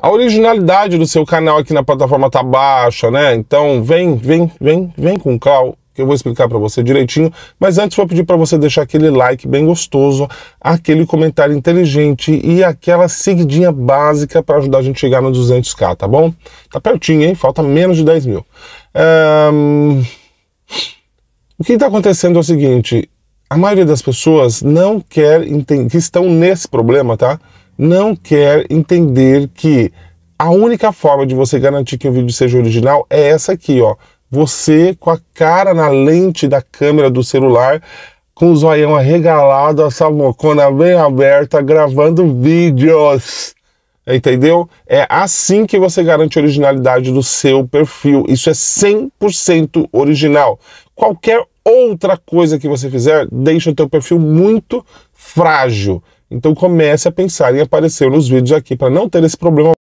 A originalidade do seu canal aqui na plataforma tá baixa, né? Então vem, vem, vem, vem com cal que eu vou explicar para você direitinho, mas antes vou pedir para você deixar aquele like bem gostoso, aquele comentário inteligente e aquela seguidinha básica para ajudar a gente a chegar no 200k, tá bom? Tá pertinho, hein? Falta menos de 10 mil. Um... O que está acontecendo é o seguinte, a maioria das pessoas não quer entender, que estão nesse problema, tá? não quer entender que a única forma de você garantir que o vídeo seja original é essa aqui, ó. Você com a cara na lente da câmera do celular, com o zoião arregalado, essa mocona bem aberta, gravando vídeos. Entendeu? É assim que você garante a originalidade do seu perfil. Isso é 100% original. Qualquer outra coisa que você fizer deixa o teu perfil muito frágil. Então comece a pensar em aparecer nos vídeos aqui para não ter esse problema